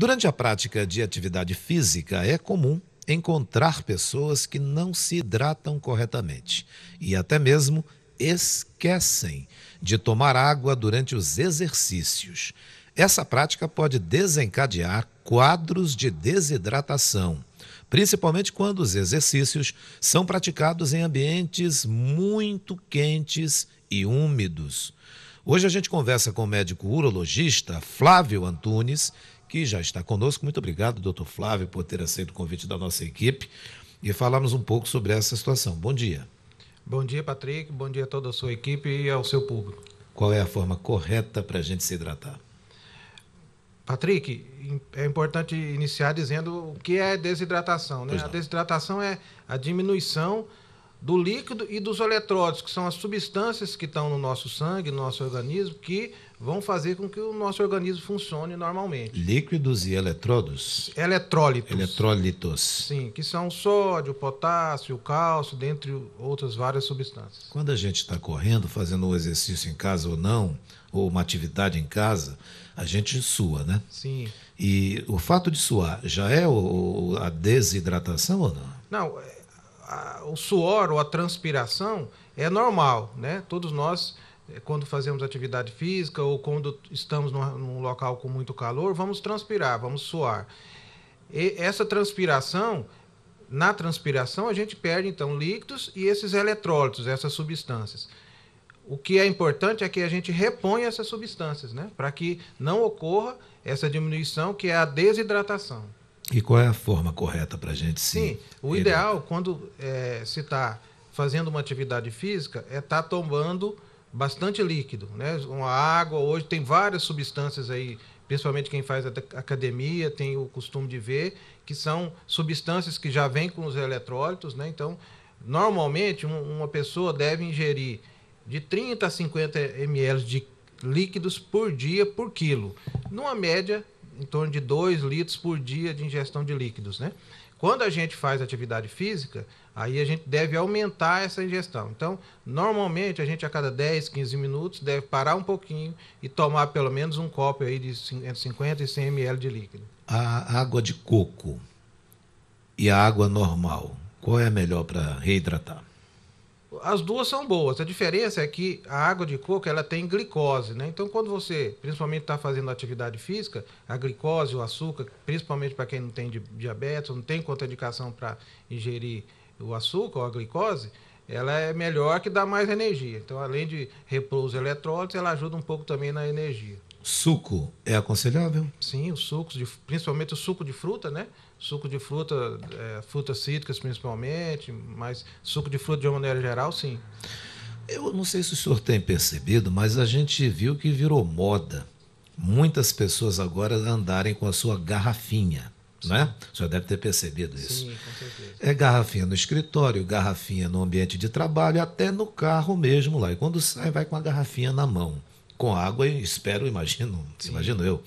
Durante a prática de atividade física, é comum encontrar pessoas que não se hidratam corretamente e até mesmo esquecem de tomar água durante os exercícios. Essa prática pode desencadear quadros de desidratação, principalmente quando os exercícios são praticados em ambientes muito quentes e úmidos. Hoje a gente conversa com o médico urologista Flávio Antunes, que já está conosco. Muito obrigado, doutor Flávio, por ter aceito o convite da nossa equipe e falarmos um pouco sobre essa situação. Bom dia. Bom dia, Patrick. Bom dia a toda a sua equipe e ao seu público. Qual é a forma correta para a gente se hidratar? Patrick, é importante iniciar dizendo o que é desidratação. Né? A desidratação é a diminuição do líquido e dos eletrólitos, que são as substâncias que estão no nosso sangue, no nosso organismo, que vão fazer com que o nosso organismo funcione normalmente. Líquidos e eletrodos? Eletrólitos. Eletrólitos. Sim, que são sódio, potássio, cálcio, dentre outras várias substâncias. Quando a gente está correndo, fazendo um exercício em casa ou não, ou uma atividade em casa, a gente sua, né? Sim. E o fato de suar já é a desidratação ou não? Não, a, o suor ou a transpiração é normal, né? Todos nós, eh, quando fazemos atividade física ou quando estamos num, num local com muito calor, vamos transpirar, vamos suar. E essa transpiração, na transpiração, a gente perde então líquidos e esses eletrólitos, essas substâncias. O que é importante é que a gente reponha essas substâncias, né? Para que não ocorra essa diminuição que é a desidratação. E qual é a forma correta para a gente se. Sim, o ele... ideal, quando é, se está fazendo uma atividade física, é estar tá tomando bastante líquido, né? Uma água, hoje tem várias substâncias aí, principalmente quem faz academia tem o costume de ver, que são substâncias que já vêm com os eletrólitos, né? Então, normalmente, um, uma pessoa deve ingerir de 30 a 50 ml de líquidos por dia por quilo, numa média em torno de 2 litros por dia de ingestão de líquidos, né? Quando a gente faz atividade física, aí a gente deve aumentar essa ingestão. Então, normalmente a gente a cada 10, 15 minutos deve parar um pouquinho e tomar pelo menos um copo aí de 50 e 100 ml de líquido. A água de coco e a água normal, qual é a melhor para reidratar? As duas são boas. A diferença é que a água de coco ela tem glicose, né? Então, quando você, principalmente, está fazendo atividade física, a glicose, o açúcar, principalmente para quem não tem diabetes, não tem contraindicação para ingerir o açúcar ou a glicose, ela é melhor que dá mais energia. Então, além de repor os eletrólitos, ela ajuda um pouco também na energia. Suco é aconselhável? Sim, os sucos, de, principalmente o suco de fruta, né? Suco de fruta, é, frutas cítricas principalmente, mas suco de fruta de uma maneira geral, sim. Eu não sei se o senhor tem percebido, mas a gente viu que virou moda muitas pessoas agora andarem com a sua garrafinha. Né? O senhor deve ter percebido isso. Sim, com certeza. É garrafinha no escritório, garrafinha no ambiente de trabalho, até no carro mesmo lá. E quando sai, vai com a garrafinha na mão, com água, espero, imagino, Sim. imagino eu.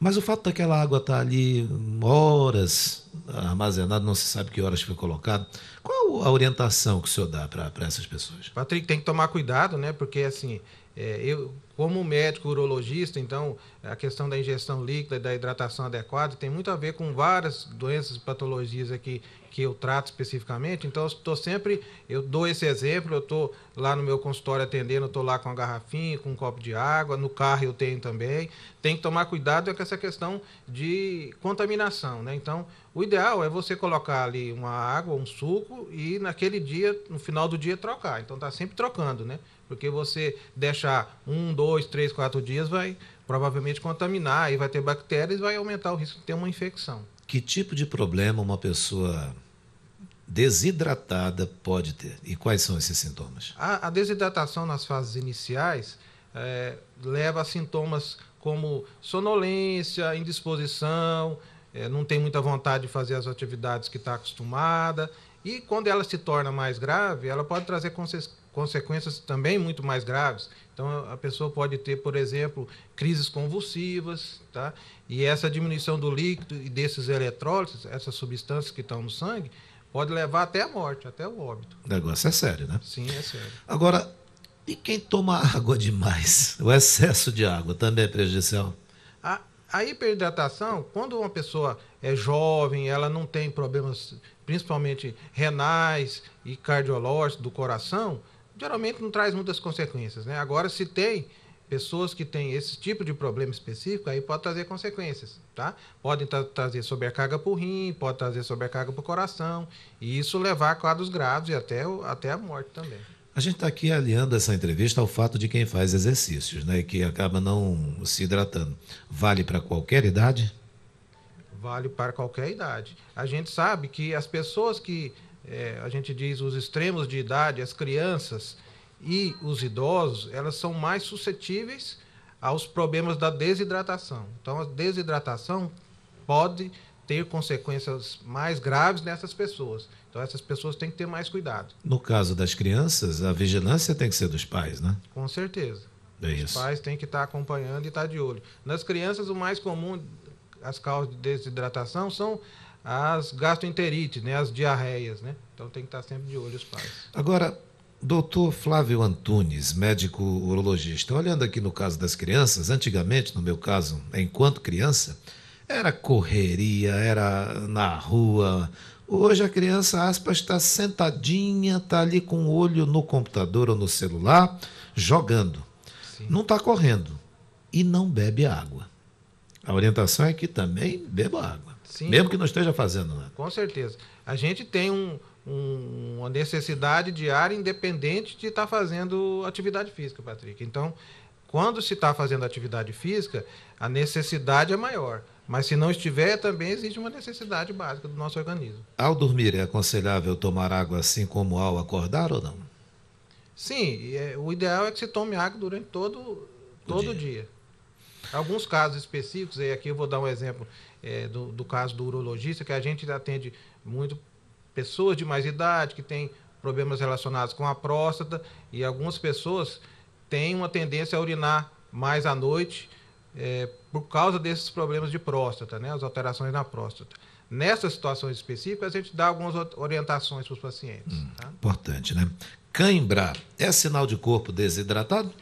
Mas o fato daquela água estar tá ali horas armazenada, não se sabe que horas foi colocado, qual a orientação que o senhor dá para essas pessoas? Patrick, tem que tomar cuidado, né? Porque assim, é, eu, como médico urologista, então, a questão da ingestão líquida, da hidratação adequada, tem muito a ver com várias doenças e patologias aqui que eu trato especificamente. Então, estou sempre, eu dou esse exemplo, eu estou lá no meu consultório atendendo, estou lá com uma garrafinha, com um copo de água, no carro eu tenho também. Tem que tomar cuidado com essa questão de contaminação, né? Então, o ideal é você colocar ali uma água, um suco e naquele dia, no final do dia, trocar. Então, está sempre trocando, né? Porque você deixar um, dois, três, quatro dias vai provavelmente contaminar e vai ter bactérias e vai aumentar o risco de ter uma infecção. Que tipo de problema uma pessoa desidratada pode ter? E quais são esses sintomas? A, a desidratação nas fases iniciais é, leva a sintomas como sonolência, indisposição, é, não tem muita vontade de fazer as atividades que está acostumada. E quando ela se torna mais grave, ela pode trazer consequências consequências também muito mais graves. Então, a pessoa pode ter, por exemplo, crises convulsivas, tá? E essa diminuição do líquido e desses eletrólitos, essas substâncias que estão no sangue, pode levar até a morte, até o óbito. O negócio é sério, né? Sim, é sério. Agora, e quem toma água demais? O excesso de água também é prejudicial? A, a hiperidratação, quando uma pessoa é jovem, ela não tem problemas, principalmente renais e cardiológicos do coração, geralmente não traz muitas consequências, né? Agora, se tem pessoas que têm esse tipo de problema específico, aí pode trazer consequências, tá? Podem tra trazer sobrecarga para o rim, pode trazer sobrecarga para o coração, e isso levar a quadros graves e até, até a morte também. A gente está aqui aliando essa entrevista ao fato de quem faz exercícios, né? Que acaba não se hidratando. Vale para qualquer idade? Vale para qualquer idade. A gente sabe que as pessoas que é, a gente diz os extremos de idade, as crianças e os idosos, elas são mais suscetíveis aos problemas da desidratação. Então, a desidratação pode ter consequências mais graves nessas pessoas. Então, essas pessoas têm que ter mais cuidado. No caso das crianças, a vigilância tem que ser dos pais, né? Com certeza. É Os pais têm que estar acompanhando e estar de olho. Nas crianças, o mais comum, as causas de desidratação são as gastroenterites, né, as diarreias, né? Então tem que estar sempre de olho os pais. Agora, doutor Flávio Antunes, médico urologista, olhando aqui no caso das crianças, antigamente, no meu caso, enquanto criança, era correria, era na rua. Hoje a criança, aspas, está sentadinha, está ali com o olho no computador ou no celular, jogando. Sim. Não está correndo. E não bebe água. A orientação é que também beba água. Sim. Mesmo que não esteja fazendo nada. Né? Com certeza. A gente tem um, um, uma necessidade diária independente de estar tá fazendo atividade física, Patrick. Então, quando se está fazendo atividade física, a necessidade é maior. Mas se não estiver, também existe uma necessidade básica do nosso organismo. Ao dormir, é aconselhável tomar água assim como ao acordar ou não? Sim, é, o ideal é que se tome água durante todo, todo o dia. dia. Alguns casos específicos, e aqui eu vou dar um exemplo é, do, do caso do urologista, que a gente atende muito pessoas de mais idade, que têm problemas relacionados com a próstata, e algumas pessoas têm uma tendência a urinar mais à noite é, por causa desses problemas de próstata, né, as alterações na próstata. Nessas situações específicas, a gente dá algumas orientações para os pacientes. Hum, tá? Importante, né? Cãibra é sinal de corpo desidratado?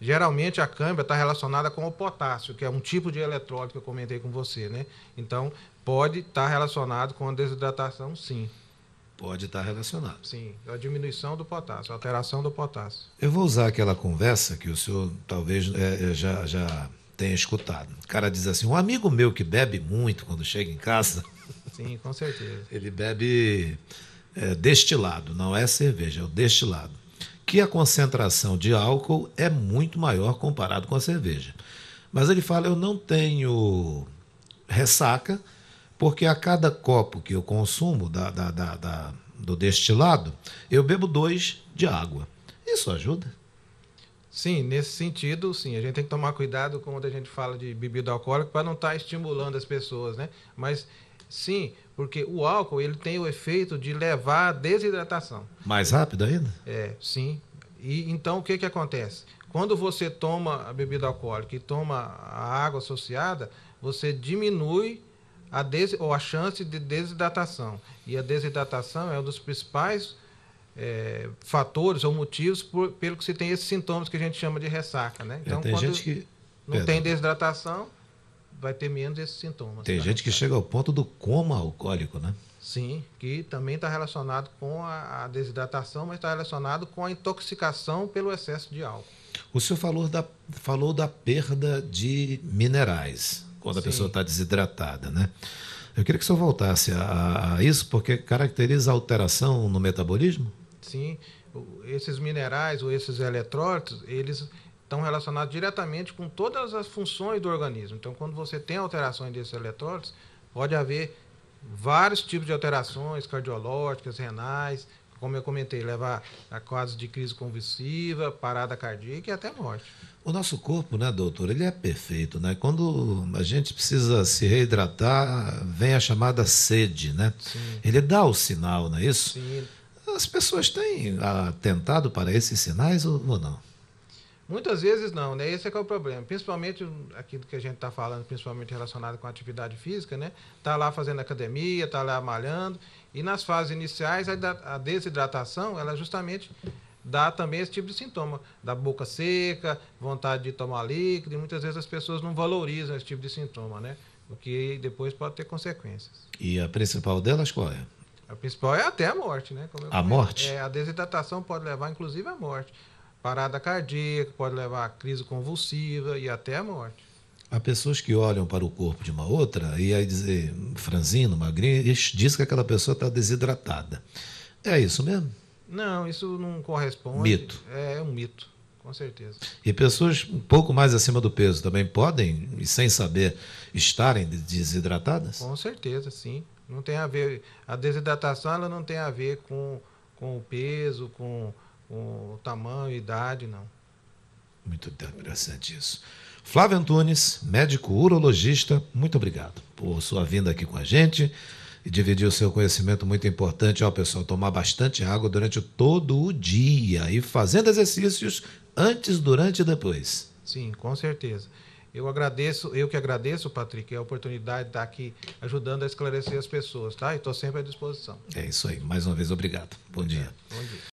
Geralmente a câimbra está relacionada com o potássio, que é um tipo de eletrólito que eu comentei com você, né? Então, pode estar tá relacionado com a desidratação, sim. Pode estar tá relacionado. Sim, a diminuição do potássio, a alteração do potássio. Eu vou usar aquela conversa que o senhor talvez é, é já, já tenha escutado. O cara diz assim: um amigo meu que bebe muito quando chega em casa. Sim, com certeza. ele bebe é, destilado, não é cerveja, é o destilado que a concentração de álcool é muito maior comparado com a cerveja. Mas ele fala: eu não tenho ressaca, porque a cada copo que eu consumo da, da, da, da do destilado, eu bebo dois de água. Isso ajuda? Sim, nesse sentido, sim. A gente tem que tomar cuidado quando a gente fala de bebida alcoólica para não estar tá estimulando as pessoas, né? Mas Sim, porque o álcool ele tem o efeito de levar à desidratação. Mais rápido ainda? É, sim. E então o que que acontece? Quando você toma a bebida alcoólica e toma a água associada, você diminui a des... ou a chance de desidratação. E a desidratação é um dos principais é, fatores ou motivos por, pelo que se tem esses sintomas que a gente chama de ressaca, né? É, então, é, tem quando gente que... não tem desidratação, vai ter menos esses sintomas. Tem tá? gente que chega ao ponto do coma alcoólico, né? Sim, que também está relacionado com a, desidratação, mas está relacionado com a intoxicação pelo excesso de álcool. O senhor falou da, falou da perda de minerais, quando Sim. a pessoa está desidratada, né? Eu queria que o senhor voltasse a, a isso, porque caracteriza alteração no metabolismo? Sim, esses minerais ou esses eletrólitos, eles estão relacionados diretamente com todas as funções do organismo. Então, quando você tem alterações desses eletrólitos, pode haver vários tipos de alterações cardiológicas, renais, como eu comentei, levar a quase de crise convulsiva, parada cardíaca e até morte. O nosso corpo, né, doutor, ele é perfeito, né? Quando a gente precisa se reidratar, vem a chamada sede, né? Sim. Ele dá o sinal, não é isso? Sim. As pessoas têm atentado ah, para esses sinais ou não? Muitas vezes não, né? Esse é que é o problema. Principalmente aquilo que a gente está falando, principalmente relacionado com a atividade física, né? está lá fazendo academia, está lá malhando. E nas fases iniciais, a desidratação, ela justamente dá também esse tipo de sintoma, da boca seca, vontade de tomar líquido, e muitas vezes as pessoas não valorizam esse tipo de sintoma, né? O que depois pode ter consequências. E a principal delas qual é? A principal é até a morte, né? a morte? É, a desidratação pode levar, inclusive, à morte parada cardíaca, pode levar a crise convulsiva e até a morte. Há pessoas que olham para o corpo de uma outra e aí dizer, franzino, magrinho, diz que aquela pessoa está desidratada. É isso mesmo? Não, isso não corresponde. Mito. É, é um mito, com certeza. E pessoas um pouco mais acima do peso também podem, sem saber, estarem desidratadas? Com certeza, sim. Não tem a ver. A desidratação ela não tem a ver com, com o peso, com o tamanho, idade, não. Muito interessante isso. Flávio Antunes, médico urologista, muito obrigado por sua vinda aqui com a gente e dividir o seu conhecimento muito importante. Ó, pessoal, tomar bastante água durante todo o dia e fazendo exercícios antes, durante e depois. Sim, com certeza. Eu agradeço, eu que agradeço, Patrick, a oportunidade de estar aqui ajudando a esclarecer as pessoas, tá? E estou sempre à disposição. É isso aí. Mais uma vez, obrigado. Bom dia. Bom dia.